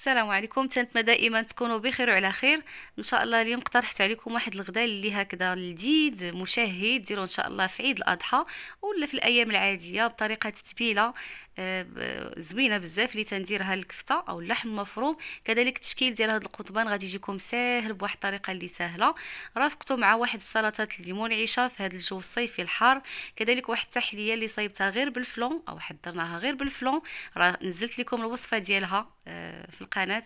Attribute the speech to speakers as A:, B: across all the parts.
A: السلام عليكم تنتمى دائما تكونوا بخير وعلى خير ان شاء الله اليوم اقترحت عليكم واحد الغداء اللي هكذا لذيد مشهي ديروا ان شاء الله في عيد الاضحى ولا في الايام العاديه بطريقه تتبيله آه، زوينه بزاف اللي تنديرها الكفته او اللحم المفروم كذلك التشكيل ديال هذا القطبان غادي يجيكم ساهل بواحد الطريقه اللي سهله رافقته مع واحد سلطه الليمون عيشه في هذا الجو الصيفي الحار كذلك واحد التحليه اللي صايبتها غير بالفلون او حضرناها غير بالفلون راه نزلت لكم الوصفه ديالها آه، في القناه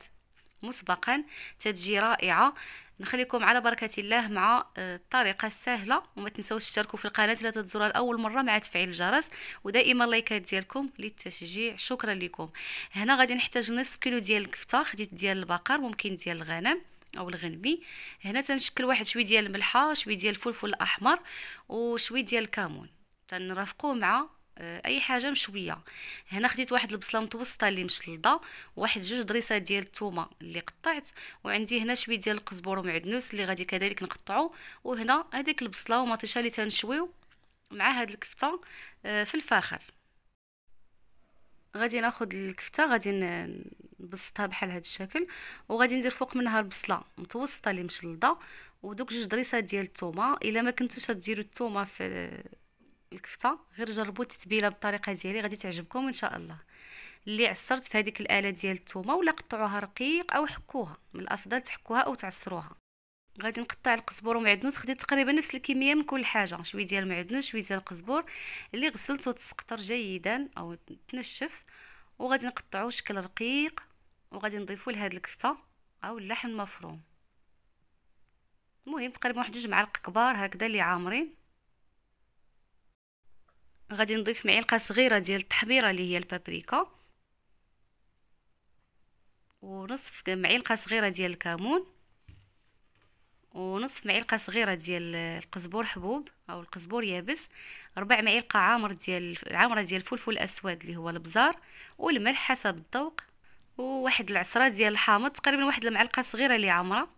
A: مسبقا تتجي رائعه نخليكم على بركة الله مع آه، الطريقة السهلة وما تنسوش تشتركوا في القناة لا تتزورها لأول مرة مع تفعيل الجرس ودائما لايكات ديالكم للتشجيع شكرا لكم هنا غادي نحتاج نصف كيلو ديال الكفتة خديت ديال البقر ممكن ديال الغنم او الغنبي هنا تنشكل واحد شويه ديال الملحه شويه ديال الفلفل الاحمر وشويه ديال الكمون تنرافقوه مع آه، اي حاجه مشويه هنا خديت واحد البصله متوسطه اللي مشلضه واحد جوج دريسات ديال الثومه اللي قطعت وعندي هنا شويه ديال القزبر ومعدنوس اللي غادي كذلك نقطعو وهنا هذيك البصله ومطيشه اللي تنشويو مع هاد الكفته آه، في الفاخر غادي ناخد الكفته غادي نبسطها بحال هذا الشكل وغادي ندير فوق منها البصله متوسطه اللي مشلضه ودوك جوج دريسات ديال الثومه الا ما كنتوش غديروا الثومه في الكفته غير جربوا التتبيله بالطريقه ديالي غادي تعجبكم ان شاء الله اللي عصرت في هذيك الاله ديال الثومه ولا قطعوها رقيق او حكوها من الافضل تحكوها او تعصروها غادي نقطع القزبور ومعدنوس خديت تقريبا نفس الكميه من كل حاجه شويه ديال المعدنوس شويه ديال القزبور اللي غسلته وتسقطر جيدا او تنشف وغادي نقطعوه شكل رقيق وغادي نضيفو لهاد الكفته او اللحم المفروم المهم تقريبا واحد جوج معالق كبار هكذا اللي عامرين غادي نضيف معلقه صغيره ديال التحبيره اللي هي البابريكا ونصف معلقه صغيره ديال الكمون ونصف معلقه صغيره ديال القزبور حبوب او القزبور يابس ربع معلقه عامر ديال عامره ديال الفلفل الاسود اللي هو البزار والملح حسب الذوق وواحد العصره ديال الحامض تقريبا واحد المعلقه صغيره اللي عامره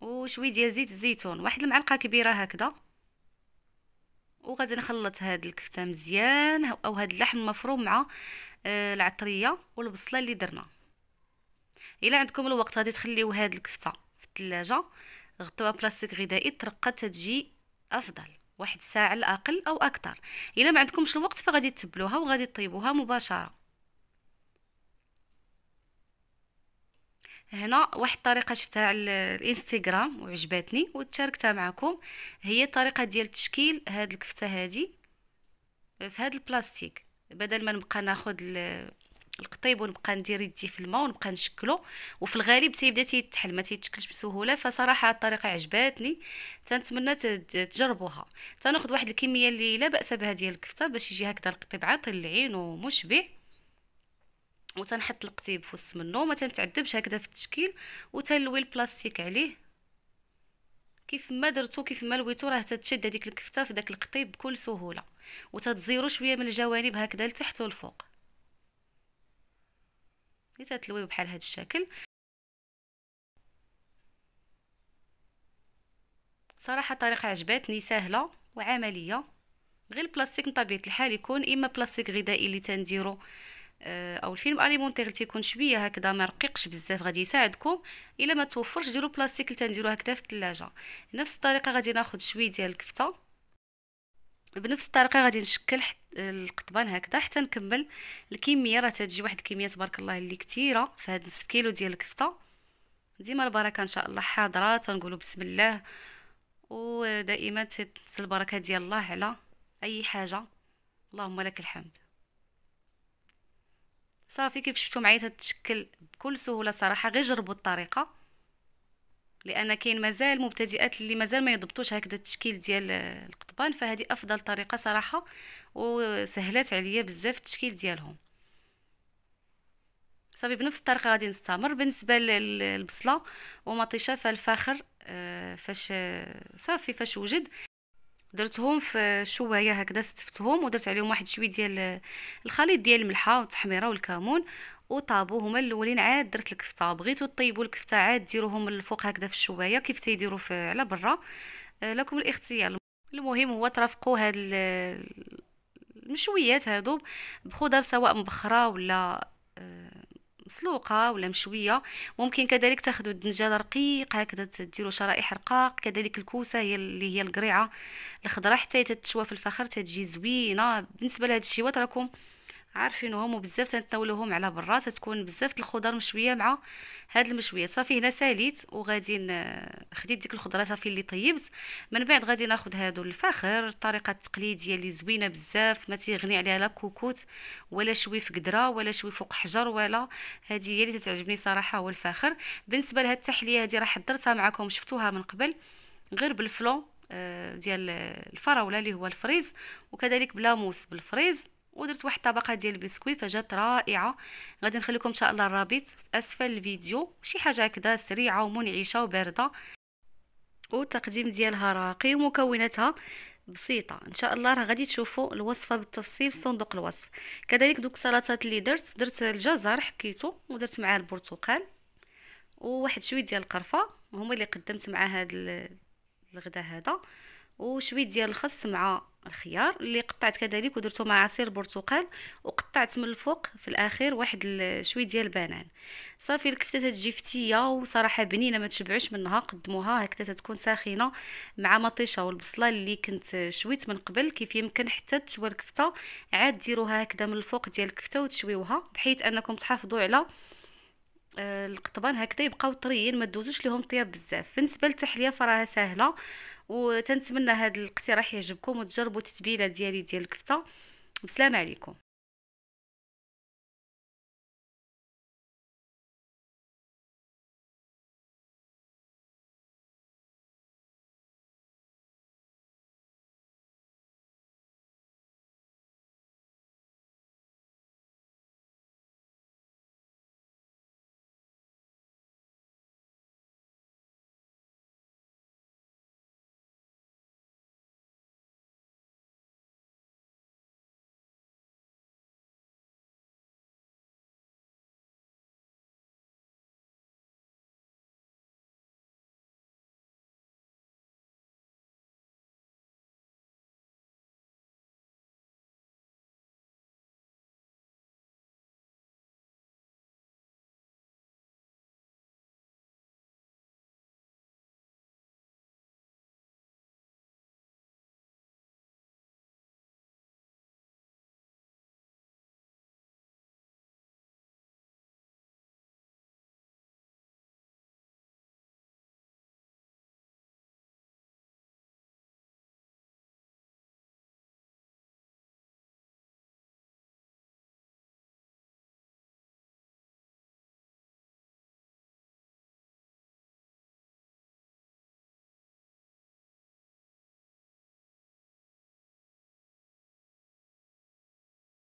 A: وشويه ديال زيت الزيتون واحد المعلقه كبيره هكذا وغادي نخلط هاد الكفته مزيان او هاد اللحم المفروم مع آه، العطريه والبصله اللي درنا الا عندكم الوقت غادي تخليو هاد الكفته في الثلاجه غطوها بلاستيك غذائي ترقى تتجي افضل واحد ساعه الاقل او اكثر الا ما عندكمش الوقت فغادي تبلوها وغادي طيبوها مباشره هنا واحد الطريقه شفتها على الانستغرام وعجبتني وتشاركتها معكم هي الطريقه ديال تشكيل هاد الكفته هادي في هاد البلاستيك بدل ما نبقى ناخذ القطيب ونبقى ندير يدي في الماء ونبقى نشكلو وفي الغالب تيبدا تيتحل ما تيتشكلش بسهوله فصراحه الطريقه عجباتني تنتمنى تجربوها تناخذ واحد الكميه اللي لا باس بها ديال الكفته باش يجي هكذا القطيب عاطل العين ومشبع وتنحط القطيب في وسط منه ما تنتعذبش هكذا في التشكيل وتنلوي البلاستيك عليه كيف ما درتو كيف ما لويتو راه تتشد هذيك الكفته في داك القطيب بكل سهوله وتتزيرو شويه من الجوانب هكذا لتحت والفوق اللي تتلويو بحال هذا الشكل صراحه طريقه عجباتني سهله وعمليه غير البلاستيك بطبيعه الحال يكون اما بلاستيك غذائي اللي تنديرو آه، او الفيلم اللي تيكون شويه هكذا ما رقيقش بزاف غادي يساعدكم الا ما توفرش ديروا بلاستيك اللي نديروه هكذا في الثلاجه نفس الطريقه غادي ناخذ شويه ديال الكفته بنفس الطريقه غادي نشكل القطبان هكذا حتى نكمل الكميه راه تجي واحد الكميه تبارك الله اللي كثيره في هذا نص كيلو ديال الكفته ديما البركه ان شاء الله حاضره تنقولوا بسم الله ودائما تنزل البركه ديال الله على اي حاجه اللهم لك الحمد صافي كيف شفتوا معايا تتشكل بكل سهوله صراحه غير جربوا الطريقه لان كاين مازال مبتدئات اللي مازال ما يضبطوش هكذا التشكيل ديال القضبان فهذه افضل طريقه صراحه وسهلات عليا بزاف التشكيل ديالهم صافي بنفس الطريقه غادي نستمر بالنسبه للبصله ومطيشه فالفاخر آه، فاش آه، صافي فاش وجد درتهم في شوايه هكذا ستفتهم ودرت عليهم واحد شويه ديال الخليط ديال الملحه والتحميره والكمون وطابو هما الاولين عاد درت الكفته بغيتو طيبوا الكفته عاد ديروهم الفوق هكذا في الشوايه كيف تيديروا في على برا آه، لكم الاختيار المهم هو ترافقوا هاد المشويات هادو بخضر سواء مبخره ولا مسلوقه ولا مشويه ممكن كذلك تاخذوا الدنجال رقيق هكذا تديروا شرائح رقاق كذلك الكوسه هي اللي هي القريعه الخضراء حتى تتشوى في الفخر تتجي زوينه بالنسبه لهذا الشيوات راكم عارفينهم وبزاف تنتناولوهم على برا تتكون بزاف الخضر مشويه مع هاد المشويه صافي هنا ساليت وغادي خديت ديك الخضره صافي اللي طيبت من بعد غادي ناخد هادو الفاخر الطريقه التقليديه اللي زوينه بزاف ما تيغني عليها لا كوكوت ولا شوي في قدره ولا شوي فوق حجر ولا هذه هي اللي تتعجبني صراحه هو الفاخر بالنسبه لهاد التحليه هذه راه حضرتها معكم شفتوها من قبل غير بالفلون آه، ديال الفراوله اللي هو الفريز وكذلك بلا موس بالفريز ودرت واحد الطبقه ديال البسكوي فجات رائعه غادي نخليكم ان شاء الله الرابط اسفل الفيديو شي حاجه هكذا سريعه ومنعشه وبارده والتقديم ديالها راقي ومكوناتها بسيطه ان شاء الله راه غادي تشوفوا الوصفه بالتفصيل في صندوق الوصف كذلك دوك السلطات اللي درت درت الجزر حكيته ودرت معاه البرتقال وواحد شويه ديال القرفه هما اللي قدمت مع هاد الغدا هذا وشويه ديال الخس مع الخيار اللي قطعت كذلك ودرته مع عصير برتقال وقطعت من الفوق في الاخير واحد شويه ديال البنان صافي الكفته تجي فتيه وصراحه بنينه ما تشبعش منها قدموها هكذا تتكون ساخنه مع مطيشه والبصله اللي كنت شويت من قبل كيف يمكن حتى تشوى الكفته عاد ديروها هكذا من الفوق ديال الكفته وتشويوها بحيث انكم تحافظوا على آه، القطبان هكذا يبقاو طريين ما دوزوش لهم طياب بزاف بالنسبه للتحليه فراها سهله وتنتمنى هذا الاقتراح يعجبكم وتجربوا التتبيله ديالي ديال الكفته بسلام عليكم